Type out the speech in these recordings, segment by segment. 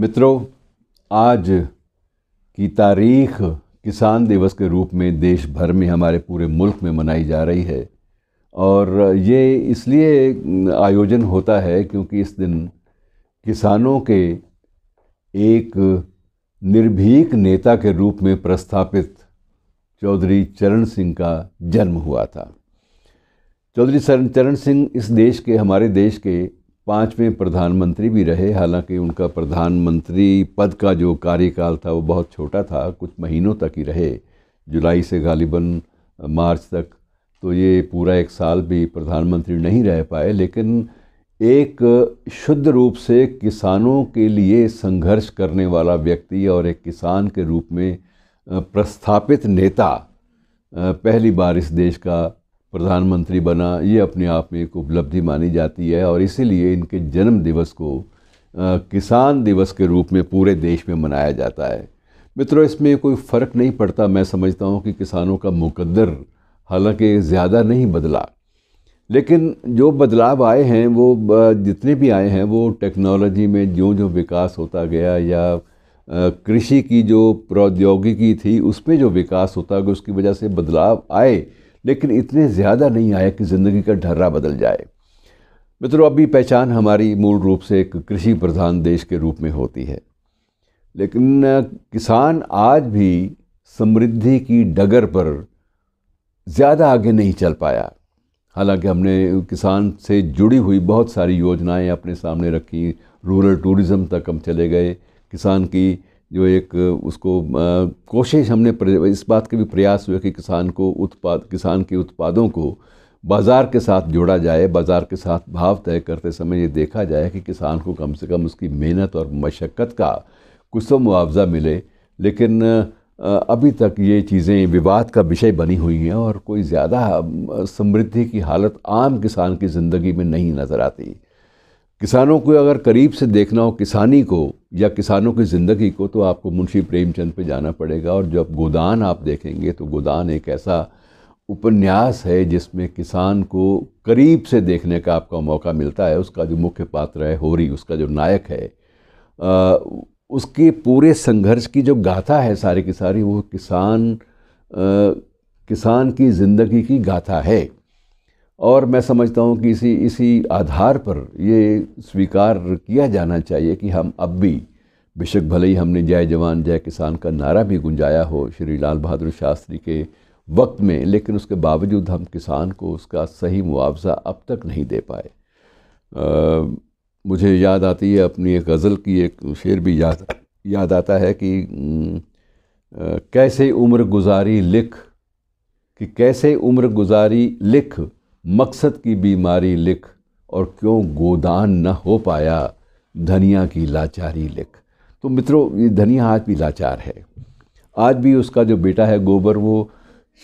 مترو آج کی تاریخ کسان دیوس کے روپ میں دیش بھر میں ہمارے پورے ملک میں منائی جا رہی ہے اور یہ اس لیے آیوجن ہوتا ہے کیونکہ اس دن کسانوں کے ایک نربھیک نیتا کے روپ میں پرستھاپت چودھری چرن سنگھ کا جنم ہوا تھا چودھری چرن سنگھ اس دیش کے ہمارے دیش کے پانچویں پردھان منتری بھی رہے حالانکہ ان کا پردھان منتری پد کا جو کاری کال تھا وہ بہت چھوٹا تھا کچھ مہینوں تک ہی رہے جولائی سے غالباً مارچ تک تو یہ پورا ایک سال بھی پردھان منتری نہیں رہ پائے لیکن ایک شدھ روپ سے کسانوں کے لیے سنگھرش کرنے والا ویکتی اور ایک کسان کے روپ میں پرستھاپت نیتا پہلی بار اس دیش کا پردھان منتری بنا یہ اپنے آپ میں ایک اپلبدھی مانی جاتی ہے اور اسی لیے ان کے جنم دیوس کو کسان دیوس کے روپ میں پورے دیش میں منایا جاتا ہے مِتروں اس میں کوئی فرق نہیں پڑتا میں سمجھتا ہوں کہ کسانوں کا مقدر حالانکہ زیادہ نہیں بدلا لیکن جو بدلاؤ آئے ہیں وہ جتنے بھی آئے ہیں وہ ٹیکنالوجی میں جو جو وکاس ہوتا گیا یا کرشی کی جو پرودیوگی کی تھی اس میں جو وکاس ہوتا گیا اس کی وجہ سے بدلاؤ آئے لیکن اتنے زیادہ نہیں آئے کہ زندگی کا ڈھرہ بدل جائے مطلب ابھی پہچان ہماری مول روپ سے ایک کرشی پردھان دیش کے روپ میں ہوتی ہے لیکن کسان آج بھی سمردھی کی ڈگر پر زیادہ آگے نہیں چل پایا حالانکہ ہم نے کسان سے جڑی ہوئی بہت ساری یوجنائیں اپنے سامنے رکھی رورل ٹوریزم تک ہم چلے گئے کسان کی جو ایک اس کو کوشش ہم نے اس بات کے بھی پریاس ہوئے کہ کسان کو اتپاد کسان کے اتپادوں کو بازار کے ساتھ جوڑا جائے بازار کے ساتھ بھاؤ طے کرتے سمے یہ دیکھا جائے کہ کسان کو کم سے کم اس کی محنت اور مشقت کا کچھ تو معاوضہ ملے لیکن ابھی تک یہ چیزیں وواد کا بشے بنی ہوئی ہیں اور کوئی زیادہ سمردھی کی حالت عام کسان کی زندگی میں نہیں نظر آتی کسانوں کو اگر قریب سے دیکھنا ہو کسانی کو یا کسانوں کی زندگی کو تو آپ کو منشی پریم چند پہ جانا پڑے گا اور جب گودان آپ دیکھیں گے تو گودان ایک ایسا اپنیاس ہے جس میں کسان کو قریب سے دیکھنے کا آپ کا موقع ملتا ہے اس کا جو مکھ پاتر ہے ہوری اس کا جو نائک ہے اس کے پورے سنگھرش کی جو گاتھا ہے سارے کی ساری وہ کسان کسان کی زندگی کی گاتھا ہے اور میں سمجھتا ہوں کہ اسی اسی آدھار پر یہ سویکار کیا جانا چاہیے کہ ہم اب بھی بے شک بھلے ہی ہم نے جائے جوان جائے کسان کا نعرہ بھی گنجایا ہو شری لال بہادر شاستری کے وقت میں لیکن اس کے باوجود ہم کسان کو اس کا صحیح معاوضہ اب تک نہیں دے پائے مجھے یاد آتی ہے اپنی ایک غزل کی ایک شعر بھی یاد یاد آتا ہے کہ کیسے عمر گزاری لکھ کہ کیسے عمر گزاری لکھ مقصد کی بیماری لکھ اور کیوں گودان نہ ہو پایا دھنیا کی لاچاری لکھ تو مترو دھنیا آج بھی لاچار ہے آج بھی اس کا جو بیٹا ہے گوبر وہ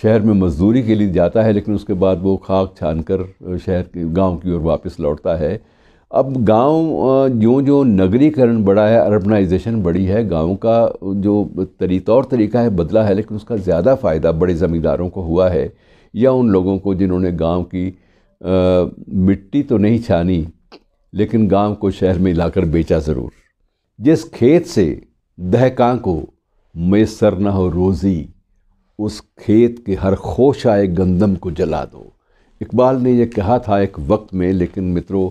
شہر میں مزدوری کے لیے جاتا ہے لیکن اس کے بعد وہ خاک چھان کر شہر کی گاؤں کی اور واپس لوٹتا ہے اب گاؤں جو نگری کرن بڑا ہے اربنائزیشن بڑی ہے گاؤں کا جو طور طریقہ ہے بدلا ہے لیکن اس کا زیادہ فائدہ بڑے زمینداروں کو ہوا ہے یا ان لوگوں کو جنہوں نے گاؤں کی مٹی تو نہیں چھانی لیکن گاؤں کو شہر میں لا کر بیچا ضرور جس کھیت سے دہکاں کو میسر نہ ہو روزی اس کھیت کے ہر خوش آئے گندم کو جلا دو اقبال نے یہ کہا تھا ایک وقت میں لیکن مترو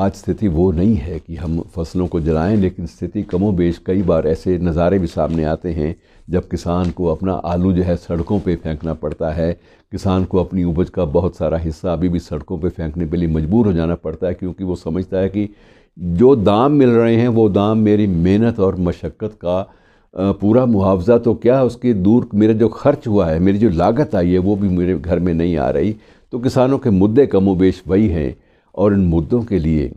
آج ستھی وہ نہیں ہے کہ ہم فصلوں کو جلائیں لیکن ستھی کم و بیش کئی بار ایسے نظارے بھی سامنے آتے ہیں جب کسان کو اپنا آلو جو ہے سڑکوں پہ پھینکنا پڑتا ہے کسان کو اپنی اوپج کا بہت سارا حصہ ابھی بھی سڑکوں پہ پھینکنے کے لیے مجبور ہو جانا پڑتا ہے کیونکہ وہ سمجھتا ہے کہ جو دام مل رہے ہیں وہ دام میری محنت اور مشقت کا پورا معاوضہ تو کیا اس کے دور میرا جو خرچ ہوا ہے میری جو لاگت آئی ہے وہ بھی میرے گھر میں نہیں آ رہی تو کسانوں کے مدعے کم و بیش وہی ہیں اور ان مدعوں کے لیے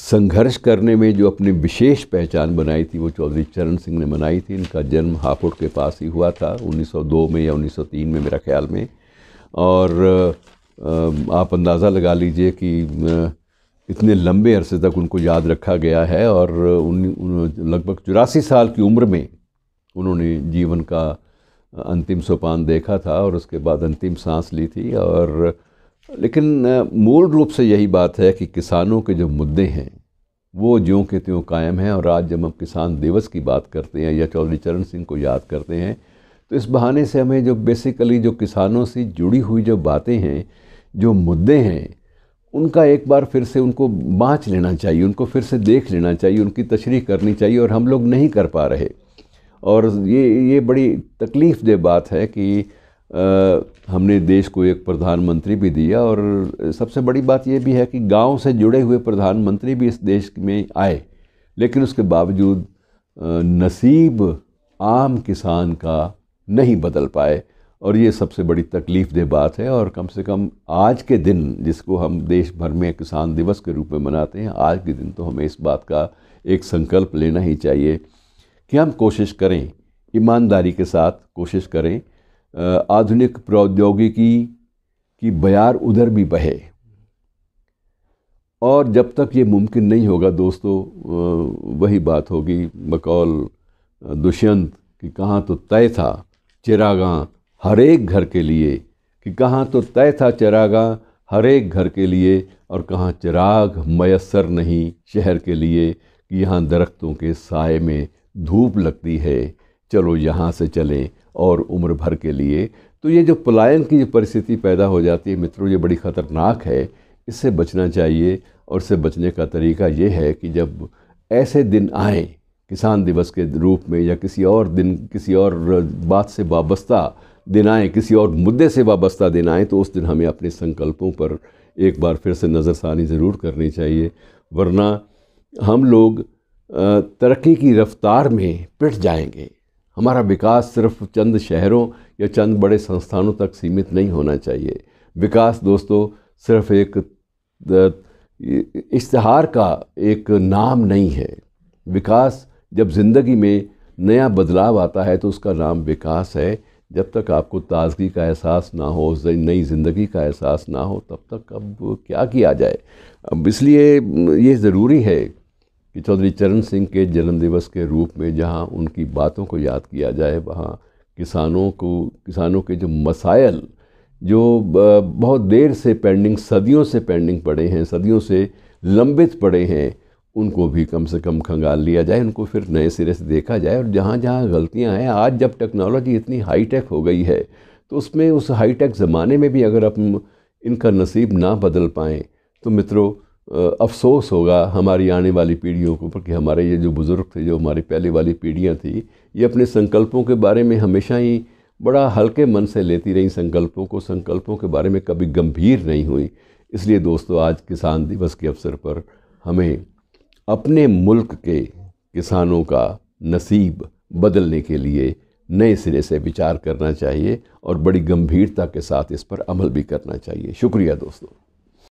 سنگھرش کرنے میں جو اپنی بشیش پہچان بنائی تھی وہ چودھری چرن سنگھ نے بنائی تھی ان کا جنم ہاپوڑ کے پاس ہی ہوا تھا انیس سو دو میں یا انیس سو تین میں میرا خیال میں اور آپ اندازہ لگا لیجئے کہ اتنے لمبے عرصے تک ان کو یاد رکھا گیا ہے اور لگ بھگ چوراسی سال کی عمر میں انہوں نے جیون کا انتم سوپان دیکھا تھا اور اس کے بعد انتم سانس لی تھی اور لیکن مول روپ سے یہی بات ہے کہ کسانوں کے جو مدعے ہیں وہ جیوں کے تیوں قائم ہیں اور آج جب ہم کسان دیوس کی بات کرتے ہیں یا چودھری چرن سنگھ کو یاد کرتے ہیں تو اس بہانے سے ہمیں جو بیسیکلی جو کسانوں سے جڑی ہوئی جو باتیں ہیں جو مدعے ہیں ان کا ایک بار پھر سے ان کو بانچ لینا چاہیے ان کو پھر سے دیکھ لینا چاہیے ان کی تشریح کرنی چاہیے اور ہم لوگ نہیں کر پا رہے اور یہ یہ بڑی تکلیف دہ بات ہے کہ ہم نے دیش کو ایک پردھان منتری بھی دیا اور سب سے بڑی بات یہ بھی ہے کہ گاؤں سے جڑے ہوئے پردھان منتری بھی اس دیش میں آئے لیکن اس کے باوجود نصیب عام کسان کا نہیں بدل پائے اور یہ سب سے بڑی تکلیف دہ بات ہے اور کم سے کم آج کے دن جس کو ہم دیش بھر میں کسان دیوس کے روپ میں مناتے ہیں آج کے دن تو ہمیں اس بات کا ایک سنکلپ لینا ہی چاہیے کہ ہم کوشش کریں ایمانداری کے ساتھ کوشش کریں آدھنک پردیوگی کی بیار ادھر بھی بہے اور جب تک یہ ممکن نہیں ہوگا دوستو وہی بات ہوگی بقول دشینت کہ کہاں تو طے تھا چراغاں ہر ایک گھر کے لیے کہ کہاں تو طے تھا چراغاں ہر ایک گھر کے لیے اور کہاں چراغ میسر نہیں شہر کے لیے کہ یہاں درختوں کے سائے میں دھوپ لگتی ہے چلو یہاں سے چلیں اور عمر بھر کے لیے تو یہ جو پلائن کی جو پرستھی پیدا ہو جاتی ہے مِتروں یہ بڑی خطرناک ہے اس سے بچنا چاہیے اور اس سے بچنے کا طریقہ یہ ہے کہ جب ایسے دن آئیں کسان دیوس کے روپ میں یا کسی اور دن کسی اور بات سے وابستہ دن آئیں کسی اور مدعے سے وابستہ دن آئیں تو اس دن ہمیں اپنے سنکلپوں پر ایک بار پھر سے نظر ثانی ضرور کرنی چاہیے ورنہ ہم لوگ ترقی کی رفتار میں پٹ جائیں گے ہمارا وکاس صرف چند شہروں یا چند بڑے سنستھانوں تک سیمت نہیں ہونا چاہیے وکاس دوستو صرف ایک اشتہار کا ایک نام نہیں ہے وکاس جب زندگی میں نیا بدلاؤ آتا ہے تو اس کا نام وکاس ہے جب تک آپ کو تازگی کا احساس نہ ہو نئی زندگی کا احساس نہ ہو تب تک اب کیا کیا جائے اب اس لیے یہ ضروری ہے کہ چودھری چرن سنگھ کے جنم دیوس کے روپ میں جہاں ان کی باتوں کو یاد کیا جائے وہاں کسانوں کو کسانوں کے جو مسائل جو بہت دیر سے پینڈنگ صدیوں سے پینڈنگ پڑے ہیں صدیوں سے لمبت پڑے ہیں ان کو بھی کم سے کم کھنگال لیا جائے ان کو پھر نئے سرے سے دیکھا جائے اور جہاں جہاں غلطیاں ہیں آج جب ٹیکنالوجی اتنی ہائی ٹیک ہو گئی ہے تو اس میں اس ہائی ٹیک زمانے میں بھی اگر ہم ان کا نصیب نہ بدل پائیں تو مترو افسوس ہوگا ہماری آنے والی پیڑھیوں کو کہ ہمارے یہ جو بزرگ تھے جو ہماری پہلے والی پیڑھیاں تھیں یہ اپنے سنکلپوں کے بارے میں ہمیشہ ہی بڑا ہلکے من سے لیتی رہیں سنکلپوں کو سنکلپوں کے بارے میں کبھی گمبھیر نہیں ہوئی اس لیے دوستو آج کسان دیوس کے اوسر پر ہمیں اپنے ملک کے کسانوں کا نصیب بدلنے کے لیے نئے سرے سے وچار کرنا چاہیے اور بڑی گمبھیرتا کے ساتھ اس پر عمل بھی کرنا چاہیے شکریہ دوستوں